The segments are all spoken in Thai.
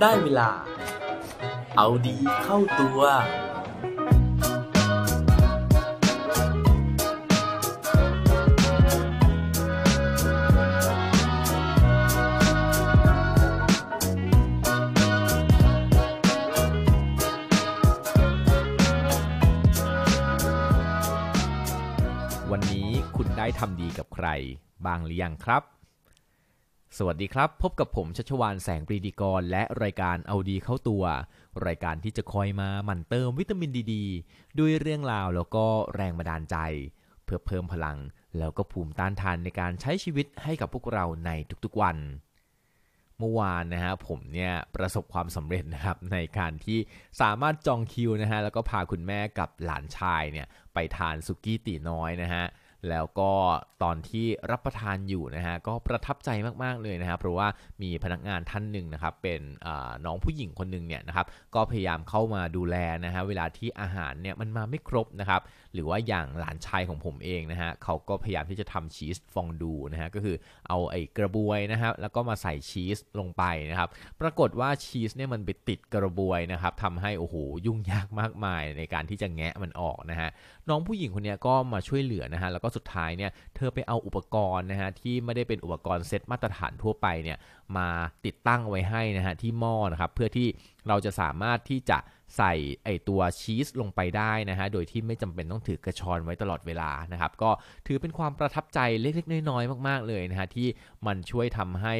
ได้เวลา เอาดีเข้าตัว วันนี้คุณได้ทำดีกับใครบ้างหรือยังครับสวัสดีครับ พบกับผมชัชวานแสงปรีดีกร และรายการเอาดีเข้าตัว รายการที่จะคอยมาหมั่นเติมวิตามินดีดด้วยเรื่องราวแล้วก็แรงบันดาลใจ เพื่อเพิ่มพลังแล้วก็ภูมิต้านทานในการใช้ชีวิตให้กับพวกเราในทุกๆวัน เมื่อวานนะฮะผมเนี่ยประสบความสำเร็จนะครับในการที่สามารถจองคิวนะฮะแล้วก็พาคุณแม่กับหลานชายเนี่ยไปทานสุกี้ตีน้อยนะฮะแล้วก็ตอนที่รับประทานอยู่นะฮะก็ประทับใจมากๆเลยนะครับเพราะว่ามีพนักงานท่านหนึ่งนะครับเป็นน้องผู้หญิงคนหนึ่งเนี่ยนะครับก็พยายามเข้ามาดูแลนะฮะเวลาที่อาหารเนี่ยมันมาไม่ครบนะครับหรือว่าอย่างหลานชายของผมเองนะฮะเขาก็พยายามที่จะทำชีสฟองดูนะฮะก็คือเอาไอ้กระบวยนะครับแล้วก็มาใส่ชีสลงไปนะครับปรากฏว่าชีสเนี่ยมันไปติดกระบวยนะครับทำให้โอ้โหยุ่งยากมากมาย ในการที่จะแงะมันออกนะฮะน้องผู้หญิงคนนี้ก็มาช่วยเหลือนะฮะแล้วก็สุดท้ายเนี่ยเธอไปเอาอุปกรณ์นะฮะที่ไม่ได้เป็นอุปกรณ์เซตมาตรฐานทั่วไปเนี่ยมาติดตั้งไว้ให้นะฮะที่หม้อนะครับเพื่อที่เราจะสามารถที่จะใส่ไอตัวชีสลงไปได้นะฮะโดยที่ไม่จำเป็นต้องถือกระชอนไว้ตลอดเวลานะครับก็ถือเป็นความประทับใจเล็กๆน้อยๆมากๆเลยนะฮะที่มันช่วยทำให้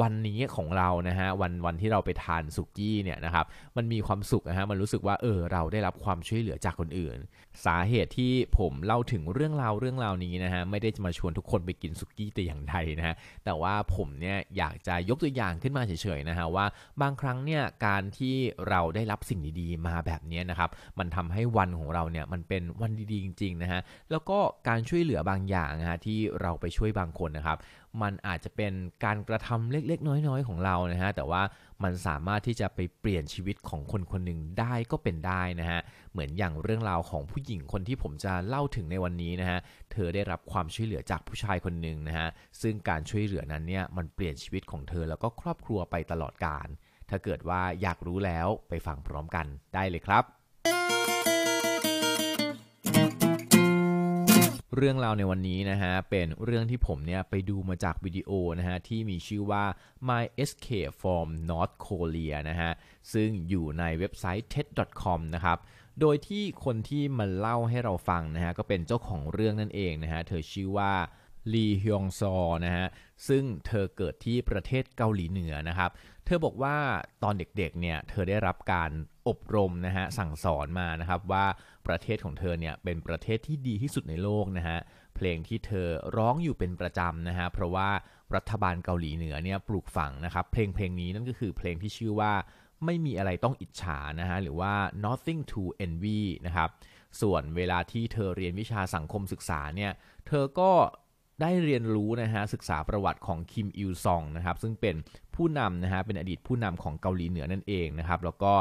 วันนี้ของเรานะฮะวันวันที่เราไปทานสุกี้เนี่ยนะครับมันมีความสุขนะฮะมันรู้สึกว่าเออเราได้รับความช่วยเหลือจากคนอื่น สาเหตุที่ผมเล่าถึงเรื่องราวเรื่องราวนี้นะฮะไม่ได้จะมาชวนทุกคนไปกินสุกี้แต่อย่างใดนะฮะแต่ว่าผมเนี่ยอยากจะยกตัวอย่างขึ้นมาเฉยๆนะฮะว่าบางครั้งเนี่ยการที่เราได้รับสิ่งดีๆ มาแบบนี้นะครับ มันทำให้วันของเราเนี่ยมันเป็นวันดีๆ จริงๆนะฮะแล้วก็การช่วยเหลือบางอย่างฮะที่เราไปช่วยบางคนนะครับมันอาจจะเป็นการกระทำเล็กๆ น้อยๆ ของเรานะฮะ แต่ว่ามันสามารถที่จะไปเปลี่ยนชีวิตของคนคนหนึ่งได้ก็เป็นได้นะฮะ เหมือนอย่างเรื่องราวของผู้หญิงคนที่ผมจะเล่าถึงในวันนี้นะฮะ เธอได้รับความช่วยเหลือจากผู้ชายคนหนึ่งนะฮะ ซึ่งการช่วยเหลือนั้นเนี่ยมันเปลี่ยนชีวิตของเธอแล้วก็ครอบครัวไปตลอดกาลถ้าเกิดว่าอยากรู้แล้วไปฟังพร้อมกันได้เลยครับเรื่องราวในวันนี้นะฮะเป็นเรื่องที่ผมเนี่ยไปดูมาจากวิดีโอนะฮะที่มีชื่อว่า My Escape from North Korea นะฮะซึ่งอยู่ในเว็บไซต์ ted.com นะครับโดยที่คนที่มาเล่าให้เราฟังนะฮะก็เป็นเจ้าของเรื่องนั่นเองนะฮะเธอชื่อว่าลีฮยองซอนะฮะซึ่งเธอเกิดที่ประเทศเกาหลีเหนือนะครับเธอบอกว่าตอนเด็กๆ เนี่ย เธอได้รับการอบรมนะฮะ สั่งสอนมานะครับว่าประเทศของเธอเนี่ยเป็นประเทศที่ดีที่สุดในโลกนะฮะ เพลงที่เธอร้องอยู่เป็นประจำนะฮะ เพราะว่ารัฐบาลเกาหลีเหนือเนี่ยปลูกฝังนะครับเพลงเพลงนี้นั่นก็คือเพลงที่ชื่อว่าไม่มีอะไรต้องอิจฉานะฮะ หรือว่า nothing to envy นะครับ ส่วนเวลาที่เธอเรียนวิชาสังคมศึกษาเนี่ย เธอก็ได้เรียนรู้นะฮะศึกษาประวัติของคิมอิลซองนะครับซึ่งเป็นผู้นำนะฮะเป็นอดีตผู้นำของเกาหลีเหนือนั่นเองนะครับแล้วก็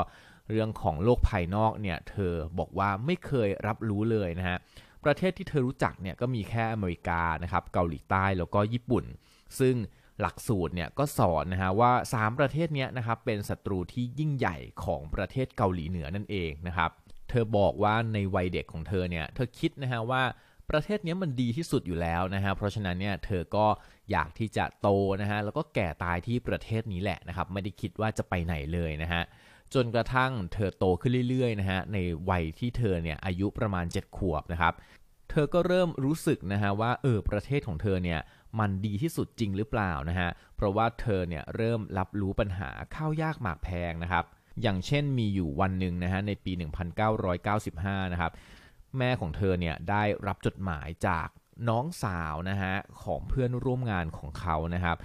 เรื่องของโลกภายนอกเนี่ยเธอบอกว่าไม่เคยรับรู้เลยนะฮะประเทศที่เธอรู้จักเนี่ยก็มีแค่อเมริกานะครับเกาหลีใต้แล้วก็ญี่ปุ่น ซึ่งหลักสูตรเนี่ยก็สอนนะฮะว่า 3 ประเทศนี้นะครับเป็นศัตรูที่ยิ่งใหญ่ของประเทศเกาหลีเหนือนั่นเองนะครับ เธอบอกว่าในวัยเด็กของเธอเนี่ยเธอคิดนะฮะว่าประเทศนี้มันดีที่สุดอยู่แล้วนะฮะ เพราะฉะนั้นเนี่ยเธอก็อยากที่จะโตนะฮะ แล้วก็แก่ตายที่ประเทศนี้แหละนะครับ ไม่ได้คิดว่าจะไปไหนเลยนะฮะ จนกระทั่งเธอโตขึ้นเรื่อยๆนะฮะ ในวัยที่เธอเนี่ยอายุประมาณ 7 ขวบนะครับ เธอก็เริ่มรู้สึกนะฮะว่าเออประเทศของเธอเนี่ยมันดีที่สุดจริงหรือเปล่านะฮะ เพราะว่าเธอเนี่ยเริ่มรับรู้ปัญหาข้าวยากหมากแพงนะครับ อย่างเช่นมีอยู่วันหนึ่งนะฮะในปี1995นะครับแม่ของเธอเนี่ยได้รับจดหมายจากน้องสาวนะฮะของเพื่อนร่วมงานของเขานะครับ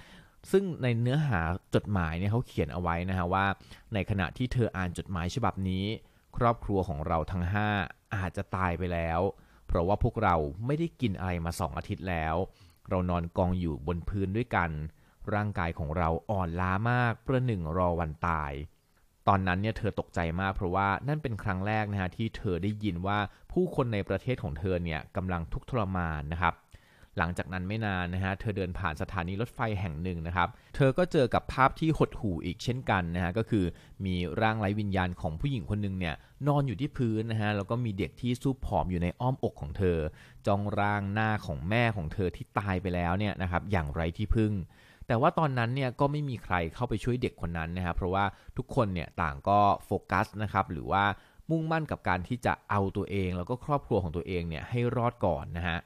ซึ่งในเนื้อหาจดหมายเนี่ยเขาเขียนเอาไว้นะฮะว่า ในขณะที่เธออ่านจดหมายฉบับนี้ ครอบครัวของเราทั้ง5อาจจะตายไปแล้วเพราะว่าพวกเราไม่ได้กินอะไรมาสองอาทิตย์แล้ว เรานอนกองอยู่บนพื้นด้วยกัน ร่างกายของเราอ่อนล้ามากประหนึ่งรอวันตายตอนนั้นเนี่ยเธอตกใจมากเพราะว่านั่นเป็นครั้งแรกนะฮะที่เธอได้ยินว่าผู้คนในประเทศของเธอเนี่ยกำลังทุกข์ทรมานนะครับหลังจากนั้นไม่นานนะฮะเธอเดินผ่านสถานีรถไฟแห่งหนึ่งนะครับเธอก็เจอกับภาพที่หดหู่อีกเช่นกันนะฮะก็คือมีร่างไร้วิญญาณของผู้หญิงคนหนึ่งเนี่ยนอนอยู่ที่พื้นนะฮะแล้วก็มีเด็กที่ซูบผอมอยู่ในอ้อมอกของเธอจองร่างหน้าของแม่ของเธอที่ตายไปแล้วเนี่ยนะครับอย่างไร้ที่พึ่งแต่ว่าตอนนั้นเนี่ยก็ไม่มีใครเข้าไปช่วยเด็กคนนั้นนะครับ เพราะว่าทุกคนเนี่ยต่างก็โฟกัสนะครับ หรือว่ามุ่งมั่นกับการที่จะเอาตัวเองแล้วก็ครอบครัวของตัวเองเนี่ยให้รอดก่อนนะฮะ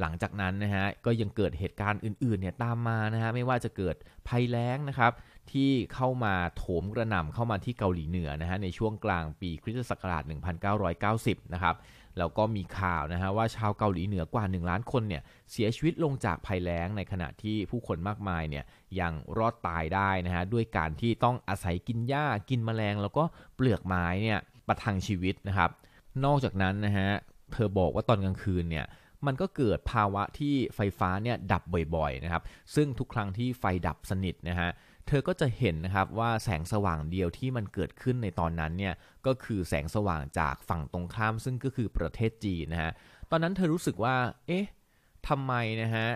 หลังจากนั้นนะฮะ ก็ยังเกิดเหตุการณ์อื่นๆเนี่ยตามมานะฮะไม่ว่าจะเกิดภัยแล้งนะครับที่เข้ามาโถมกระหน่ำเข้ามาที่เกาหลีเหนือนะฮะในช่วงกลางปีคริสตศักราช1990นะครับแล้วก็มีข่าวนะฮะว่าชาวเกาหลีเหนือกว่า 1 ล้านคนเนี่ยเสียชีวิตลงจากภัยแล้งในขณะที่ผู้คนมากมายเนี่ยยังรอดตายได้นะฮะด้วยการที่ต้องอาศัยกินหญ้ากินแมลง แล้วก็เปลือกไม้เนี่ยประทังชีวิตนะครับนอกจากนั้นนะฮะเธอบอกว่าตอนกลางคืนเนี่ยมันก็เกิดภาวะที่ไฟฟ้าเนี่ยดับบ่อยๆนะครับ ซึ่งทุกครั้งที่ไฟดับสนิทนะฮะ เธอก็จะเห็นนะครับว่าแสงสว่างเดียวที่มันเกิดขึ้นในตอนนั้นเนี่ย ก็คือแสงสว่างจากฝั่งตรงข้ามซึ่งก็คือประเทศจีนนะฮะ ตอนนั้นเธอรู้สึกว่า เอ๊ะทำไมนะฮะ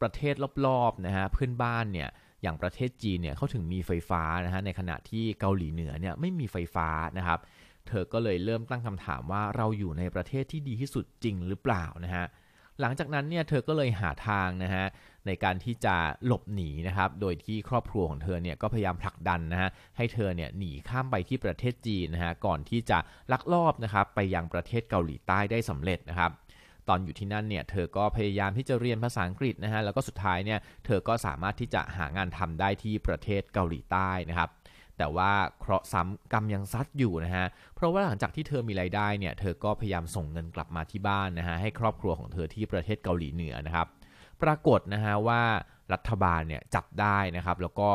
ประเทศรอบๆนะฮะเพื่อนบ้านเนี่ย อย่างประเทศจีนเนี่ยเขาถึงมีไฟฟ้านะฮะ ในขณะที่เกาหลีเหนือเนี่ยไม่มีไฟฟ้านะครับ เธอก็เลยเริ่มตั้งคำถามว่าเราอยู่ในประเทศที่ดีที่สุดจริงหรือเปล่านะฮะหลังจากนั้นเนี่ยเธอก็เลยหาทางนะฮะในการที่จะหลบหนีนะครับ โดยที่ครอบครัวของเธอเนี่ย ก็พยายามผลักดันนะฮะให้เธอเนี่ยหนีข้ามไปที่ประเทศจีนนะฮะ ก่อนที่จะลักลอบนะครับ ไปยังประเทศเกาหลีใต้ได้สำเร็จนะครับ ตอนอยู่ที่นั่นเนี่ยเธอ ก็พยายามที่จะเรียนภาษาอังกฤษนะฮะ แล้วก็สุดท้ายเนี่ย เธอก็สามารถที่จะหางานทำได้ที่ประเทศเกาหลีใต้นะครับแต่ว่าเคราะห์ซ้ำกรรมยังซัดอยู่นะฮะ เพราะว่าหลังจากที่เธอมีรายได้เนี่ย เธอก็พยายามส่งเงินกลับมาที่บ้านนะฮะ ให้ครอบครัวของเธอที่ประเทศเกาหลีเหนือนะครับ ปรากฏนะฮะว่ารัฐบาลเนี่ยจับได้นะครับ แล้วก็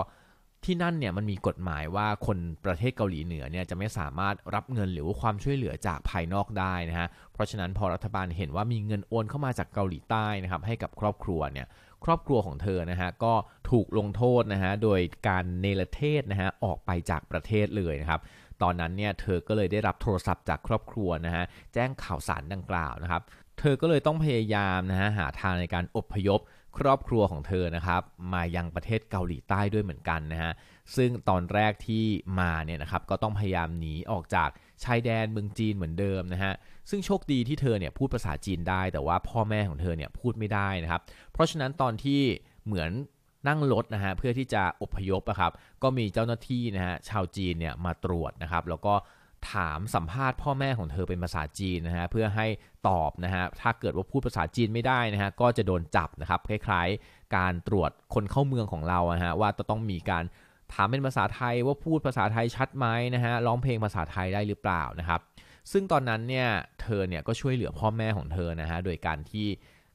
ที่นั่นเนี่ยมันมีกฎหมายว่าคนประเทศเกาหลีเหนือเนี่ยจะไม่สามารถรับเงินหรือว่าความช่วยเหลือจากภายนอกได้นะฮะ เพราะฉะนั้นพอรัฐบาลเห็นว่ามีเงินโอนเข้ามาจากเกาหลีใต้นะครับให้กับครอบครัวเนี่ยครอบครัวของเธอนะฮะก็ถูกลงโทษนะฮะโดยการเนรเทศนะฮะออกไปจากประเทศเลยนะครับตอนนั้นเนี่ยเธอก็เลยได้รับโทรศัพท์จากครอบครัวนะฮะแจ้งข่าวสารดังกล่าวนะครับเธอก็เลยต้องพยายามนะฮะหาทางในการอบพยพครอบครัวของเธอนะครับมายังประเทศเกาหลีใต้ด้วยเหมือนกันนะฮะซึ่งตอนแรกที่มาเนี่ยนะครับก็ต้องพยายามหนีออกจาก ชายแดนเมืองจีนเหมือนเดิมนะฮะซึ่งโชคดีที่เธอเนี่ยพูดภาษาจีนได้แต่ว่าพ่อแม่ของเธอเนี่ยพูดไม่ได้นะครับ เพราะฉะนั้นตอนที่เหมือนนั่งรถนะฮะเพื่อที่จะอพยพนะครับก็มีเจ้าหน้าที่นะฮะชาวจีนเนี่ยมาตรวจนะครับแล้วก็ถามสัมภาษณ์พ่อแม่ของเธอเป็นภาษาจีนนะฮะเพื่อให้ตอบนะฮะถ้าเกิดว่าพูดภาษาจีนไม่ได้นะฮะก็จะโดนจับนะครับ คล้ายๆ การตรวจคนเข้าเมืองของเรานะฮะว่าจะต้องมีการถามเป็นภาษาไทยว่าพูดภาษาไทยชัดไหมนะฮะร้องเพลงภาษาไทยได้หรือเปล่านะครับซึ่งตอนนั้นเนี่ยเธอเนี่ยก็ช่วยเหลือพ่อแม่ของเธอนะฮะโดยการที่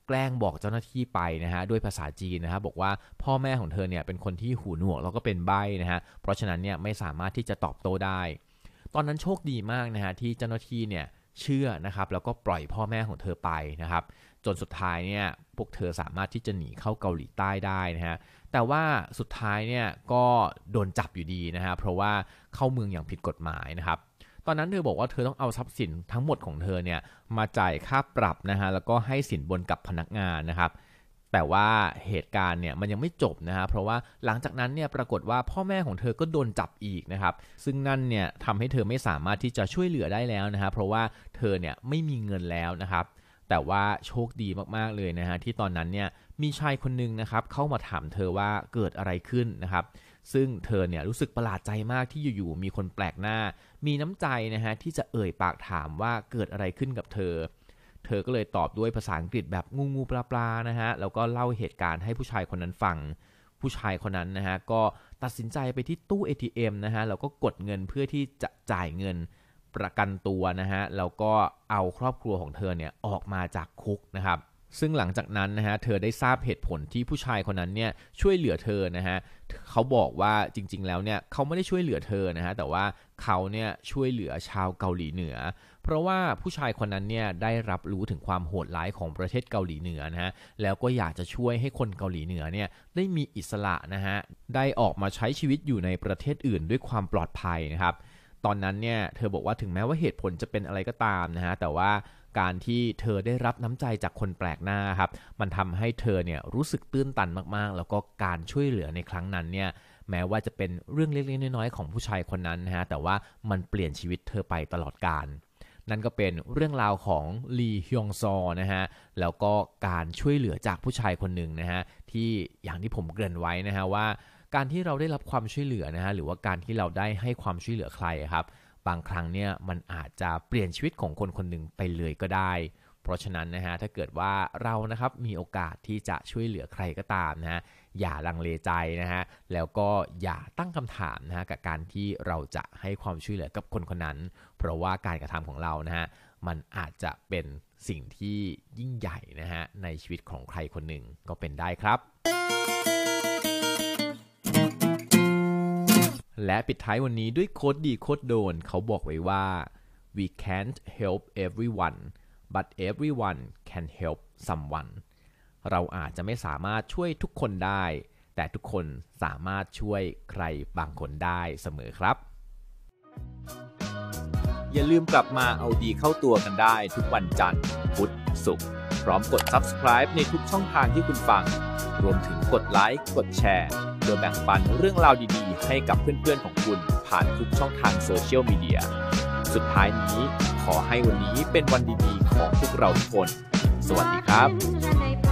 แกล้งบอกเจ้าหน้าที่ไปนะฮะด้วยภาษาจีนนะฮะบอกว่าพ่อแม่ของเธอเนี่ยเป็นคนที่หูหนวกแล้วก็เป็นใบ้นะฮะเพราะฉะนั้นเนี่ยไม่สามารถที่จะตอบโต้ได้ตอนนั้นโชคดีมากนะฮะที่เจ้าหน้าที่เนี่ยเชื่อนะครับแล้วก็ปล่อยพ่อแม่ของเธอไปนะครับ จนสุดท้ายเนี่ย พวกเธอสามารถที่จะหนีเข้าเกาหลีใต้ได้นะฮะแต่ว่าสุดท้ายเนี่ยก็โดนจับอยู่ดีนะฮะเพราะว่าเข้าเมืองอย่างผิดกฎหมายนะครับ ตอนนั้นเธอบอกว่าเธอต้องเอาทรัพย์สินทั้งหมดของเธอเนี่ยมาจ่ายค่าปรับนะฮะแล้วก็ให้สินบนกับพนักงานนะครับแต่ว่าเหตุการณ์เนี่ยมันยังไม่จบนะฮะเพราะว่าหลังจากนั้นเนี่ยปรากฏว่าพ่อแม่ของเธอก็โดนจับอีกนะครับซึ่งนั่นเนี่ยทำให้เธอไม่สามารถที่จะช่วยเหลือได้แล้วนะฮะเพราะว่าเธอเนี่ยไม่มีเงินแล้วนะครับแต่ว่าโชคดีมากๆเลยนะฮะที่ตอนนั้นเนี่ยมีชายคนนึงนะครับเข้ามาถามเธอว่าเกิดอะไรขึ้นนะครับซึ่งเธอเนี่ยรู้สึกประหลาดใจมากที่อยู่ๆมีคนแปลกหน้า มีน้ำใจนะฮะที่จะเอ่ยปากถามว่าเกิดอะไรขึ้นกับเธอเธอก็เลยตอบด้วยภาษาอังกฤษแบบงูงูปลาปลานะฮะแล้วก็เล่าเหตุการณ์ให้ผู้ชายคนนั้นฟังผู้ชายคนนั้นนะฮะก็ตัดสินใจไปที่ตู้ ATM นะฮะแล้วก็กดเงินเพื่อที่จะจ่ายเงินประกันตัวนะฮะแล้วก็เอาครอบครัวของเธอเนี่ยออกมาจากคุกนะครับซึ่งหลังจากนั้นนะฮะเธอได้ทราบเหตุผลที่ผู้ชายคนนั้นเนี่ยช่วยเหลือเธอนะฮะเขาบอกว่าจริง ๆ แล้วเนี่ยเขาไม่ได้ช่วยเหลือเธอนะฮะแต่ว่าเขาเนี่ยช่วยเหลือชาวเกาหลีเหนือเพราะว่าผู้ชายคนนั้นเนี่ยได้รับรู้ถึงความโหดร้ายของประเทศเกาหลีเหนือนะฮะ แล้วก็อยากจะช่วยให้คนเกาหลีเหนือเนี่ยได้มีอิสระนะฮะ ได้ออกมาใช้ชีวิตอยู่ในประเทศอื่นด้วยความปลอดภัยนะครับ ตอนนั้นเนี่ยเธอบอกว่าถึงแม้ว่าเหตุผลจะเป็นอะไรก็ตามนะฮะ แต่ว่าการที่เธอได้รับน้ำใจจากคนแปลกหน้าครับ มันทำให้เธอเนี่ยรู้สึกตื้นตันมากๆ แล้วก็การช่วยเหลือในครั้งนั้นเนี่ย แม้ว่าจะเป็นเรื่องเล็กๆน้อยๆของผู้ชายคนนั้นนะฮะ แต่ว่ามันเปลี่ยนชีวิตเธอไปตลอดกาลนั่นก็เป็นเรื่องราวของลีฮยองซอนะฮะแล้วก็การช่วยเหลือจากผู้ชายคนหนึ่งนะฮะที่อย่างที่ผมเกริ่นไว้นะฮะว่าการที่เราได้รับความช่วยเหลือนะฮะหรือว่าการที่เราได้ให้ความช่วยเหลือใครครับ บางครั้งเนี่ยมันอาจจะเปลี่ยนชีวิตของคนคนหนึ่งไปเลยก็ได้เพราะฉะนั้นนะฮะ ถ้าเกิดว่าเรานะครับมีโอกาสที่จะช่วยเหลือใครก็ตามนะฮะ อย่าลังเลใจนะฮะ แล้วก็อย่าตั้งคำถามนะฮะกับการที่เราจะให้ความช่วยเหลือกับคนคนนั้น เพราะว่าการกระทำของเรานะฮะ มันอาจจะเป็นสิ่งที่ยิ่งใหญ่นะฮะในชีวิตของใครคนหนึ่งก็เป็นได้ครับ และปิดท้ายวันนี้ด้วยโคดดีโคดโดน เขาบอกไว้ว่า we can't help everyone but everyone can help someone เราอาจจะไม่สามารถช่วยทุกคนได้ แต่ทุกคนสามารถช่วยใครบางคนได้เสมอครับ อย่าลืมกลับมาเอาดีเข้าตัวกันได้ ทุกวันจันทร์ พุธ ศุกร์ พร้อมกด subscribe ในทุกช่องทางที่คุณฟัง รวมถึงกดไลค์ กดแชร์ โดยแบ่งปันเรื่องราวดีๆ ให้กับเพื่อนๆของคุณผ่านทุกช่องทางโซเชียลมีเดีย สุดท้ายนี้ขอให้วันนี้เป็นวันดีๆของพวกเราทุกคน สวัสดีครับ